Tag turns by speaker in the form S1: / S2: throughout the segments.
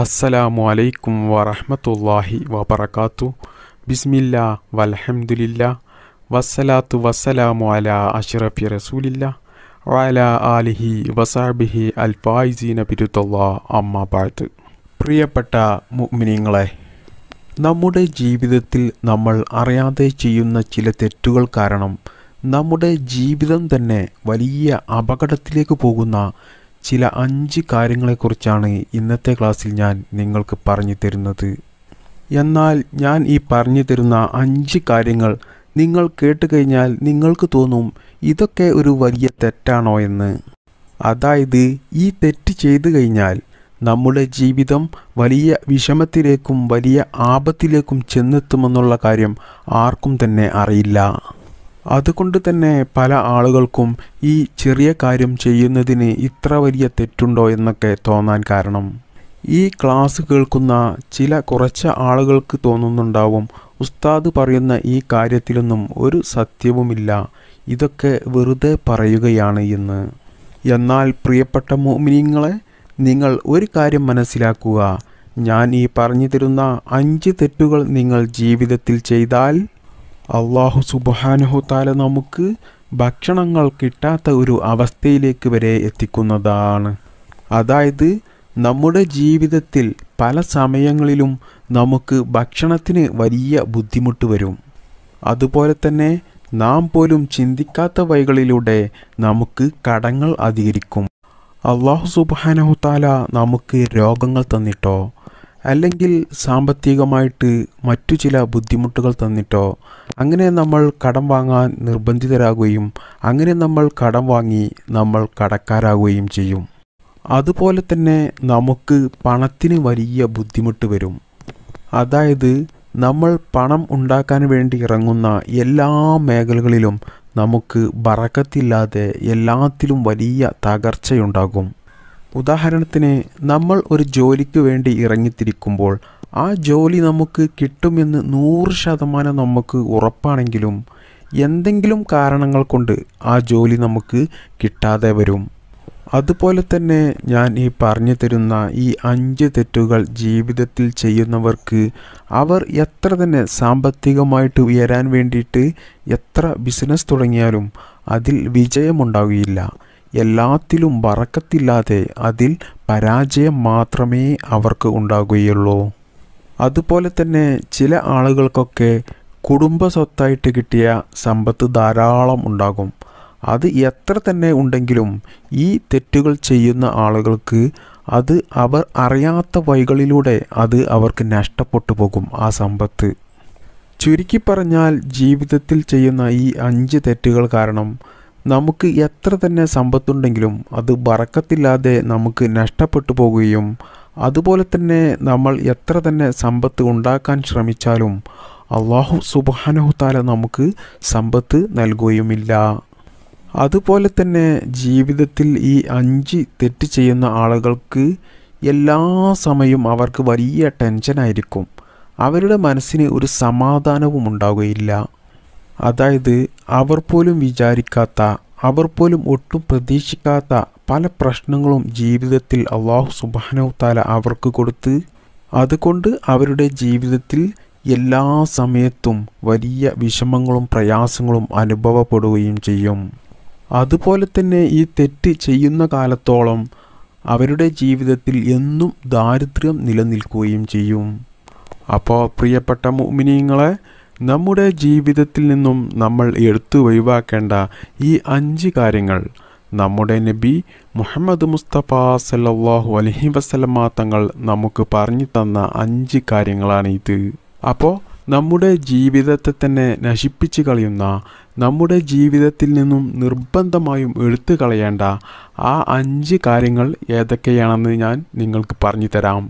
S1: അസ്സലാമു അലൈക്കും വറഹമത്തല്ലാഹി വബർക്കാത്തു ബിസ്മില്ല വലഹമുല്ല വസ്സലാത്തു വസ്സലാമു അല അഷ്റഫി റസൂലില്ല വല ആലിഹി വസാബിഹി അൽഫായിസീന ബിരുദല്ലാ അമ്മ പാഴ്ത്ത് പ്രിയപ്പെട്ട മുഗ്മിനിങ്ങളെ നമ്മുടെ ജീവിതത്തിൽ നമ്മൾ അറിയാതെ ചെയ്യുന്ന ചില തെറ്റുകൾ കാരണം നമ്മുടെ ജീവിതം തന്നെ വലിയ അപകടത്തിലേക്ക് പോകുന്ന ചില അഞ്ച് കാര്യങ്ങളെക്കുറിച്ചാണ് ഇന്നത്തെ ക്ലാസ്സിൽ ഞാൻ നിങ്ങൾക്ക് പറഞ്ഞു തരുന്നത് എന്നാൽ ഞാൻ ഈ പറഞ്ഞു തരുന്ന അഞ്ച് കാര്യങ്ങൾ നിങ്ങൾ കേട്ട് കഴിഞ്ഞാൽ നിങ്ങൾക്ക് തോന്നും ഇതൊക്കെ ഒരു വലിയ തെറ്റാണോ എന്ന് അതായത് ഈ തെറ്റ് ചെയ്തു കഴിഞ്ഞാൽ നമ്മുടെ ജീവിതം വലിയ വിഷമത്തിലേക്കും വലിയ ആപത്തിലേക്കും ചെന്നെത്തുമെന്നുള്ള കാര്യം ആർക്കും തന്നെ അറിയില്ല അതുകൊണ്ട് തന്നെ പല ആളുകൾക്കും ഈ ചെറിയ കാര്യം ചെയ്യുന്നതിന് ഇത്ര വലിയ തെറ്റുണ്ടോ എന്നൊക്കെ തോന്നാൻ കാരണം ഈ ക്ലാസ് കേൾക്കുന്ന ചില കുറച്ച് ആളുകൾക്ക് തോന്നുന്നുണ്ടാവും ഉസ്താദ് പറയുന്ന ഈ കാര്യത്തിലൊന്നും ഒരു സത്യവുമില്ല ഇതൊക്കെ വെറുതെ പറയുകയാണ് എന്ന് എന്നാൽ പ്രിയപ്പെട്ട മോമിനിങ്ങളെ നിങ്ങൾ ഒരു കാര്യം മനസ്സിലാക്കുക ഞാൻ ഈ പറഞ്ഞു തരുന്ന അഞ്ച് തെറ്റുകൾ നിങ്ങൾ ജീവിതത്തിൽ ചെയ്താൽ അള്ളാഹു താല നമുക്ക് ഭക്ഷണങ്ങൾ കിട്ടാത്ത ഒരു അവസ്ഥയിലേക്ക് വരെ എത്തിക്കുന്നതാണ് അതായത് നമ്മുടെ ജീവിതത്തിൽ പല സമയങ്ങളിലും നമുക്ക് ഭക്ഷണത്തിന് വലിയ ബുദ്ധിമുട്ട് വരും അതുപോലെ തന്നെ നാം പോലും ചിന്തിക്കാത്ത വഴികളിലൂടെ നമുക്ക് കടങ്ങൾ അധികരിക്കും അള്ളാഹു താല നമുക്ക് രോഗങ്ങൾ തന്നിട്ടോ അല്ലെങ്കിൽ സാമ്പത്തികമായിട്ട് മറ്റു ചില ബുദ്ധിമുട്ടുകൾ തന്നിട്ടോ അങ്ങനെ നമ്മൾ കടം വാങ്ങാൻ നിർബന്ധിതരാകുകയും അങ്ങനെ നമ്മൾ കടം വാങ്ങി നമ്മൾ കടക്കാരാകുകയും ചെയ്യും അതുപോലെ തന്നെ നമുക്ക് പണത്തിന് വലിയ ബുദ്ധിമുട്ട് വരും അതായത് നമ്മൾ പണം ഉണ്ടാക്കാൻ വേണ്ടി ഇറങ്ങുന്ന എല്ലാ മേഖലകളിലും നമുക്ക് ബറക്കത്തില്ലാതെ എല്ലാത്തിലും വലിയ തകർച്ചയുണ്ടാകും ഉദാഹരണത്തിന് നമ്മൾ ഒരു ജോലിക്ക് വേണ്ടി ഇറങ്ങിത്തിരിക്കുമ്പോൾ ആ ജോലി നമുക്ക് കിട്ടുമെന്ന് നൂറ് ശതമാനം നമുക്ക് ഉറപ്പാണെങ്കിലും എന്തെങ്കിലും കാരണങ്ങൾ കൊണ്ട് ആ ജോലി നമുക്ക് കിട്ടാതെ വരും അതുപോലെ തന്നെ ഞാൻ ഈ പറഞ്ഞു തരുന്ന ഈ അഞ്ച് തെറ്റുകൾ ജീവിതത്തിൽ ചെയ്യുന്നവർക്ക് അവർ എത്ര തന്നെ സാമ്പത്തികമായിട്ട് ഉയരാൻ വേണ്ടിയിട്ട് എത്ര ബിസിനസ് തുടങ്ങിയാലും അതിൽ വിജയമുണ്ടാവുകയില്ല എല്ലാത്തിലും വറക്കത്തില്ലാതെ അതിൽ പരാജയം മാത്രമേ അവർക്ക് ഉണ്ടാകുകയുള്ളൂ അതുപോലെ തന്നെ ചില ആളുകൾക്കൊക്കെ കുടുംബ സ്വത്തായിട്ട് കിട്ടിയ സമ്പത്ത് ധാരാളം ഉണ്ടാകും അത് എത്ര തന്നെ ഉണ്ടെങ്കിലും ഈ തെറ്റുകൾ ചെയ്യുന്ന ആളുകൾക്ക് അത് അവർ അറിയാത്ത വഴികളിലൂടെ അത് അവർക്ക് നഷ്ടപ്പെട്ടു പോകും ആ സമ്പത്ത് ചുരുക്കി പറഞ്ഞാൽ ജീവിതത്തിൽ ചെയ്യുന്ന ഈ അഞ്ച് തെറ്റുകൾ കാരണം നമുക്ക് എത്ര തന്നെ സമ്പത്തുണ്ടെങ്കിലും അത് ബറക്കത്തില്ലാതെ നമുക്ക് നഷ്ടപ്പെട്ടു പോകുകയും അതുപോലെ തന്നെ നമ്മൾ എത്ര തന്നെ സമ്പത്ത് ഉണ്ടാക്കാൻ ശ്രമിച്ചാലും അള്ളാഹു സുബാനഹുത്താല നമുക്ക് സമ്പത്ത് നൽകുകയുമില്ല അതുപോലെ തന്നെ ജീവിതത്തിൽ ഈ അഞ്ച് തെറ്റ് ചെയ്യുന്ന ആളുകൾക്ക് എല്ലാ സമയവും അവർക്ക് വലിയ ടെൻഷനായിരിക്കും അവരുടെ മനസ്സിന് ഒരു സമാധാനവും ഉണ്ടാകുകയില്ല അതായത് അവർ പോലും വിചാരിക്കാത്ത അവർ പോലും ഒട്ടും പ്രതീക്ഷിക്കാത്ത പല പ്രശ്നങ്ങളും ജീവിതത്തിൽ അള്ളാഹു സുബാനോ താല അവർക്ക് കൊടുത്ത് അതുകൊണ്ട് അവരുടെ ജീവിതത്തിൽ എല്ലാ സമയത്തും വലിയ വിഷമങ്ങളും പ്രയാസങ്ങളും അനുഭവപ്പെടുകയും ചെയ്യും അതുപോലെ തന്നെ ഈ തെറ്റ് ചെയ്യുന്ന കാലത്തോളം അവരുടെ ജീവിതത്തിൽ എന്നും ദാരിദ്ര്യം നിലനിൽക്കുകയും ചെയ്യും അപ്പോൾ പ്രിയപ്പെട്ട മുമിനിയങ്ങളെ നമ്മുടെ ജീവിതത്തിൽ നിന്നും നമ്മൾ എടുത്തു ഒഴിവാക്കേണ്ട ഈ അഞ്ച് കാര്യങ്ങൾ നമ്മുടെ നബി മുഹമ്മദ് മുസ്തഫ സല്ലാഹു അലഹി വസ്ലമ തങ്ങൾ നമുക്ക് പറഞ്ഞു തന്ന അഞ്ച് കാര്യങ്ങളാണ് ഇത് അപ്പോൾ നമ്മുടെ ജീവിതത്തെ തന്നെ നശിപ്പിച്ചു കളയുന്ന നമ്മുടെ ജീവിതത്തിൽ നിന്നും നിർബന്ധമായും എടുത്തു കളയേണ്ട ആ അഞ്ച് കാര്യങ്ങൾ ഏതൊക്കെയാണെന്ന് ഞാൻ നിങ്ങൾക്ക് പറഞ്ഞു തരാം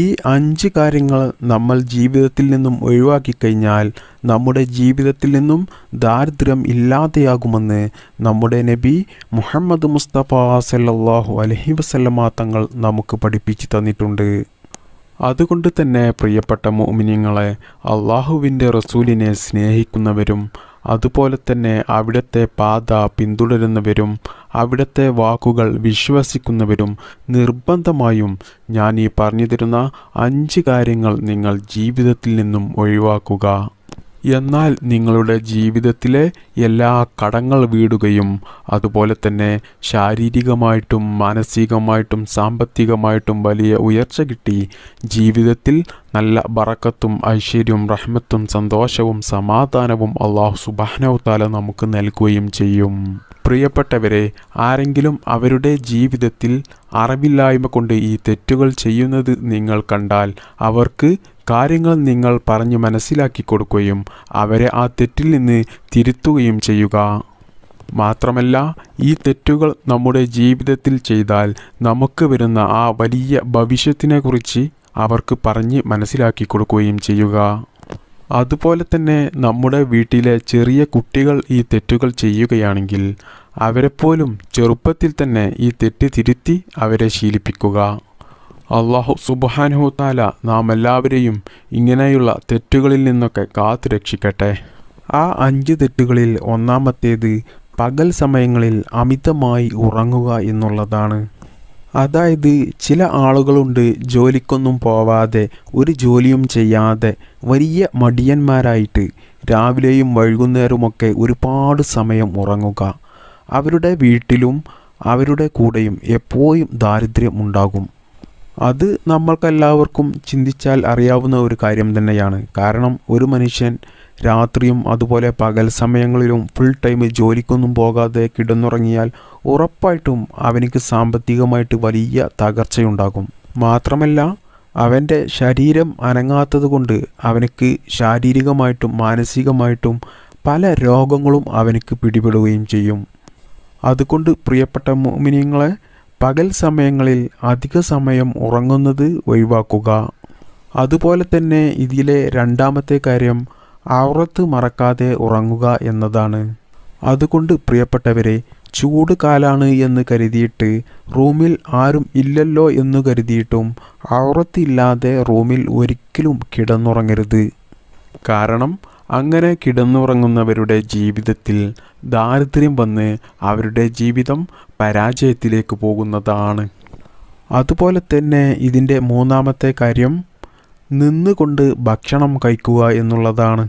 S1: ഈ അഞ്ച് കാര്യങ്ങൾ നമ്മൾ ജീവിതത്തിൽ നിന്നും ഒഴിവാക്കി കഴിഞ്ഞാൽ നമ്മുടെ ജീവിതത്തിൽ നിന്നും ദാരിദ്ര്യം ഇല്ലാതെയാകുമെന്ന് നമ്മുടെ നബി മുഹമ്മദ് മുസ്തഫ സല്ലാഹു അലഹി വസല്ലമ തങ്ങൾ നമുക്ക് പഠിപ്പിച്ചു തന്നിട്ടുണ്ട് അതുകൊണ്ട് തന്നെ പ്രിയപ്പെട്ട മോമിനിങ്ങളെ അള്ളാഹുവിൻ്റെ റസൂലിനെ സ്നേഹിക്കുന്നവരും അതുപോലെ തന്നെ അവിടുത്തെ പാത പിന്തുടരുന്നവരും അവിടുത്തെ വാക്കുകൾ വിശ്വസിക്കുന്നവരും നിർബന്ധമായും ഞാൻ ഈ പറഞ്ഞു തരുന്ന അഞ്ച് കാര്യങ്ങൾ നിങ്ങൾ ജീവിതത്തിൽ നിന്നും ഒഴിവാക്കുക എന്നാൽ നിങ്ങളുടെ ജീവിതത്തിലെ എല്ലാ കടങ്ങൾ വീടുകയും അതുപോലെ തന്നെ ശാരീരികമായിട്ടും മാനസികമായിട്ടും സാമ്പത്തികമായിട്ടും വലിയ ഉയർച്ച കിട്ടി ജീവിതത്തിൽ നല്ല ബറക്കത്തും ഐശ്വര്യവും റഹ്മത്തും സന്തോഷവും സമാധാനവും അള്ളാഹു സുബാനവത്താല നമുക്ക് നൽകുകയും ചെയ്യും പ്രിയപ്പെട്ടവരെ ആരെങ്കിലും അവരുടെ ജീവിതത്തിൽ അറിവില്ലായ്മ കൊണ്ട് ഈ തെറ്റുകൾ ചെയ്യുന്നത് നിങ്ങൾ കണ്ടാൽ അവർക്ക് കാര്യങ്ങൾ നിങ്ങൾ പറഞ്ഞു മനസ്സിലാക്കി കൊടുക്കുകയും അവരെ ആ തെറ്റിൽ നിന്ന് തിരുത്തുകയും ചെയ്യുക മാത്രമല്ല ഈ തെറ്റുകൾ നമ്മുടെ ജീവിതത്തിൽ ചെയ്താൽ നമുക്ക് വരുന്ന ആ വലിയ ഭവിഷ്യത്തിനെക്കുറിച്ച് അവർക്ക് പറഞ്ഞ് മനസ്സിലാക്കി കൊടുക്കുകയും ചെയ്യുക അതുപോലെ തന്നെ നമ്മുടെ വീട്ടിലെ ചെറിയ കുട്ടികൾ ഈ തെറ്റുകൾ ചെയ്യുകയാണെങ്കിൽ അവരെപ്പോലും ചെറുപ്പത്തിൽ തന്നെ ഈ തെറ്റ് തിരുത്തി അവരെ ശീലിപ്പിക്കുക അള്ളാഹു സുബാനഹു താല നാം എല്ലാവരെയും ഇങ്ങനെയുള്ള തെറ്റുകളിൽ നിന്നൊക്കെ കാത്തു രക്ഷിക്കട്ടെ ആ അഞ്ച് തെറ്റുകളിൽ ഒന്നാമത്തേത് പകൽ സമയങ്ങളിൽ അമിതമായി ഉറങ്ങുക എന്നുള്ളതാണ് അതായത് ചില ആളുകളുണ്ട് ജോലിക്കൊന്നും പോവാതെ ഒരു ജോലിയും ചെയ്യാതെ വലിയ മടിയന്മാരായിട്ട് രാവിലെയും വൈകുന്നേരമൊക്കെ ഒരുപാട് സമയം ഉറങ്ങുക അവരുടെ വീട്ടിലും അവരുടെ കൂടെയും എപ്പോഴും ദാരിദ്ര്യം ഉണ്ടാകും അത് നമ്മൾക്കെല്ലാവർക്കും ചിന്തിച്ചാൽ അറിയാവുന്ന ഒരു കാര്യം തന്നെയാണ് കാരണം ഒരു മനുഷ്യൻ രാത്രിയും അതുപോലെ പകൽ സമയങ്ങളിലും ഫുൾ ടൈം ജോലിക്കൊന്നും പോകാതെ കിടന്നുറങ്ങിയാൽ ഉറപ്പായിട്ടും അവനിക്ക് സാമ്പത്തികമായിട്ട് വലിയ തകർച്ചയുണ്ടാകും മാത്രമല്ല അവൻ്റെ ശരീരം അനങ്ങാത്തത് കൊണ്ട് അവനക്ക് ശാരീരികമായിട്ടും മാനസികമായിട്ടും പല രോഗങ്ങളും അവനക്ക് പിടിപെടുകയും ചെയ്യും അതുകൊണ്ട് പ്രിയപ്പെട്ട മോമിനിയങ്ങളെ പകൽ സമയങ്ങളിൽ അധിക സമയം ഉറങ്ങുന്നത് ഒഴിവാക്കുക അതുപോലെ തന്നെ ഇതിലെ രണ്ടാമത്തെ കാര്യം ആവറത്ത് മറക്കാതെ ഉറങ്ങുക എന്നതാണ് അതുകൊണ്ട് പ്രിയപ്പെട്ടവരെ ചൂട് കാലാണ് എന്ന് കരുതിയിട്ട് റൂമിൽ ആരും ഇല്ലല്ലോ എന്ന് കരുതിയിട്ടും ആവറത്തില്ലാതെ റൂമിൽ ഒരിക്കലും കിടന്നുറങ്ങരുത് കാരണം അങ്ങനെ കിടന്നുറങ്ങുന്നവരുടെ ജീവിതത്തിൽ ദാരിദ്ര്യം വന്ന് അവരുടെ ജീവിതം പരാജയത്തിലേക്ക് പോകുന്നതാണ് അതുപോലെ തന്നെ ഇതിൻ്റെ മൂന്നാമത്തെ കാര്യം നിന്നുകൊണ്ട് ഭക്ഷണം കഴിക്കുക എന്നുള്ളതാണ്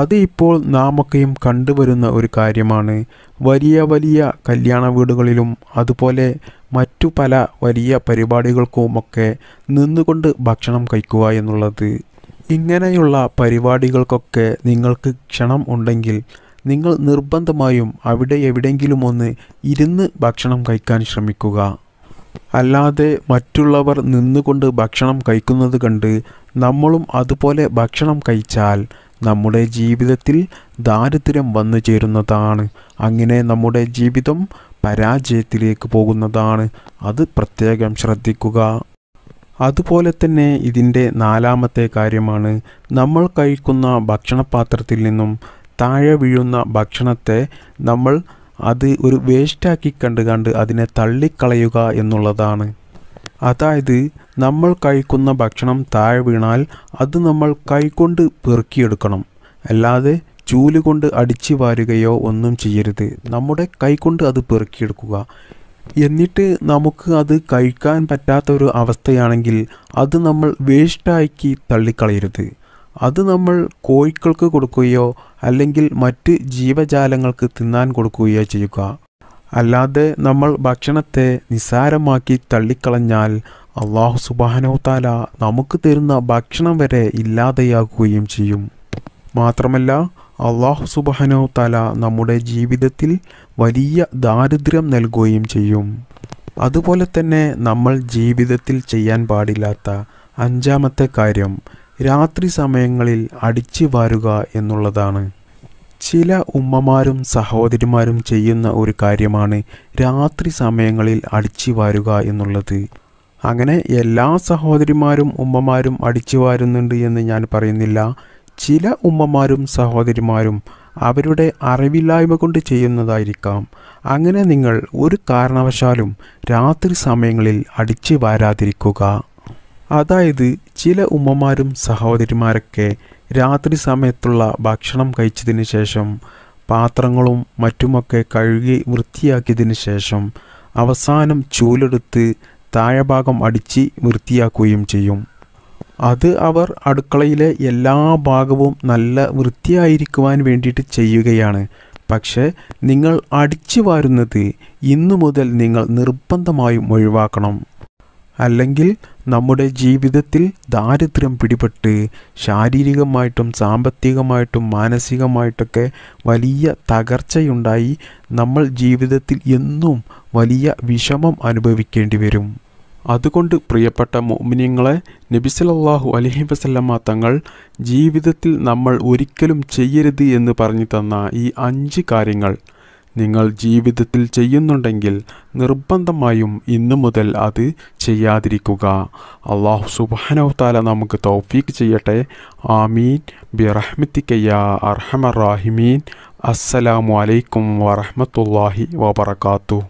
S1: അത് ഇപ്പോൾ നാമൊക്കെയും കണ്ടുവരുന്ന ഒരു കാര്യമാണ് വലിയ വലിയ കല്യാണ വീടുകളിലും അതുപോലെ മറ്റു പല വലിയ പരിപാടികൾക്കുമൊക്കെ നിന്നുകൊണ്ട് ഭക്ഷണം കഴിക്കുക എന്നുള്ളത് ഇങ്ങനെയുള്ള പരിപാടികൾക്കൊക്കെ നിങ്ങൾക്ക് ക്ഷണം ഉണ്ടെങ്കിൽ നിങ്ങൾ നിർബന്ധമായും അവിടെ എവിടെയെങ്കിലും ഒന്ന് ഇരുന്ന് ഭക്ഷണം കഴിക്കാൻ ശ്രമിക്കുക അല്ലാതെ മറ്റുള്ളവർ നിന്നുകൊണ്ട് ഭക്ഷണം കഴിക്കുന്നത് കണ്ട് നമ്മളും അതുപോലെ ഭക്ഷണം കഴിച്ചാൽ നമ്മുടെ ജീവിതത്തിൽ ദാരിദ്ര്യം വന്നു ചേരുന്നതാണ് അങ്ങനെ നമ്മുടെ ജീവിതം പരാജയത്തിലേക്ക് പോകുന്നതാണ് അത് പ്രത്യേകം ശ്രദ്ധിക്കുക അതുപോലെ തന്നെ ഇതിൻ്റെ നാലാമത്തെ കാര്യമാണ് നമ്മൾ കഴിക്കുന്ന ഭക്ഷണപാത്രത്തിൽ നിന്നും താഴെ വീഴുന്ന ഭക്ഷണത്തെ നമ്മൾ അത് ഒരു വേസ്റ്റാക്കി കണ്ട് കണ്ട് അതിനെ തള്ളിക്കളയുക എന്നുള്ളതാണ് അതായത് നമ്മൾ കഴിക്കുന്ന ഭക്ഷണം താഴെ വീണാൽ അത് നമ്മൾ കൈകൊണ്ട് പെറുക്കിയെടുക്കണം അല്ലാതെ ചൂലുകൊണ്ട് അടിച്ചു വാരുകയോ ഒന്നും ചെയ്യരുത് നമ്മുടെ കൈകൊണ്ട് അത് പെറുക്കിയെടുക്കുക എന്നിട്ട് നമുക്ക് അത് കഴിക്കാൻ പറ്റാത്തൊരു അവസ്ഥയാണെങ്കിൽ അത് നമ്മൾ വേസ്റ്റാക്കി തള്ളിക്കളയരുത് അത് നമ്മൾ കോഴിക്കൾക്ക് കൊടുക്കുകയോ അല്ലെങ്കിൽ മറ്റ് ജീവജാലങ്ങൾക്ക് തിന്നാൻ കൊടുക്കുകയോ ചെയ്യുക അല്ലാതെ നമ്മൾ ഭക്ഷണത്തെ നിസ്സാരമാക്കി തള്ളിക്കളഞ്ഞാൽ അള്ളാഹു സുബാനോത്താല നമുക്ക് തരുന്ന ഭക്ഷണം വരെ ഇല്ലാതെയാകുകയും ചെയ്യും മാത്രമല്ല അള്ളാഹു സുബാനോ താല നമ്മുടെ ജീവിതത്തിൽ വലിയ ദാരിദ്ര്യം നൽകുകയും ചെയ്യും അതുപോലെ തന്നെ നമ്മൾ ജീവിതത്തിൽ ചെയ്യാൻ പാടില്ലാത്ത അഞ്ചാമത്തെ കാര്യം രാത്രി സമയങ്ങളിൽ അടിച്ചു വാരുക എന്നുള്ളതാണ് ചില ഉമ്മമാരും സഹോദരിമാരും ചെയ്യുന്ന ഒരു കാര്യമാണ് രാത്രി സമയങ്ങളിൽ അടിച്ചു വാരുക എന്നുള്ളത് അങ്ങനെ എല്ലാ സഹോദരിമാരും ഉമ്മമാരും അടിച്ചു വാരുന്നുണ്ട് എന്ന് ഞാൻ പറയുന്നില്ല ചില ഉമ്മമാരും സഹോദരിമാരും അവരുടെ അറിവില്ലായ്മ കൊണ്ട് ചെയ്യുന്നതായിരിക്കാം അങ്ങനെ നിങ്ങൾ ഒരു കാരണവശാലും രാത്രി സമയങ്ങളിൽ അടിച്ചു വാരാതിരിക്കുക അതായത് ചില ഉമ്മമാരും സഹോദരിമാരൊക്കെ രാത്രി സമയത്തുള്ള ഭക്ഷണം കഴിച്ചതിന് ശേഷം പാത്രങ്ങളും മറ്റുമൊക്കെ കഴുകി വൃത്തിയാക്കിയതിന് ശേഷം അവസാനം ചൂലെടുത്ത് താഴെഭാഗം അടിച്ച് വൃത്തിയാക്കുകയും ചെയ്യും അത് അവർ അടുക്കളയിലെ എല്ലാ ഭാഗവും നല്ല വൃത്തിയായിരിക്കുവാൻ വേണ്ടിയിട്ട് ചെയ്യുകയാണ് പക്ഷേ നിങ്ങൾ അടിച്ചു വാരുന്നത് ഇന്നു മുതൽ നിങ്ങൾ നിർബന്ധമായും ഒഴിവാക്കണം അല്ലെങ്കിൽ നമ്മുടെ ജീവിതത്തിൽ ദാരിദ്ര്യം പിടിപെട്ട് ശാരീരികമായിട്ടും സാമ്പത്തികമായിട്ടും മാനസികമായിട്ടൊക്കെ വലിയ തകർച്ചയുണ്ടായി നമ്മൾ ജീവിതത്തിൽ എന്നും വലിയ വിഷമം അനുഭവിക്കേണ്ടി വരും അതുകൊണ്ട് പ്രിയപ്പെട്ട മോമിനിയങ്ങളെ നബിസലല്ലാഹു അലഹി വസല്ലമ്മ തങ്ങൾ ജീവിതത്തിൽ നമ്മൾ ഒരിക്കലും ചെയ്യരുത് എന്ന് പറഞ്ഞു തന്ന ഈ അഞ്ച് കാര്യങ്ങൾ നിങ്ങൾ ജീവിതത്തിൽ ചെയ്യുന്നുണ്ടെങ്കിൽ നിർബന്ധമായും ഇന്നു മുതൽ അത് ചെയ്യാതിരിക്കുക അള്ളാഹു സുബാനവത്താല നമുക്ക് തൗഫീക്ക് ചെയ്യട്ടെ ആമീൻ ബിറഹ്മിത്തിക്കയ്യ അർഹമറാഹിമീൻ അസ്സലാമു അലൈക്കും വറഹമത്തല്ലാഹി വാബർക്കാത്തു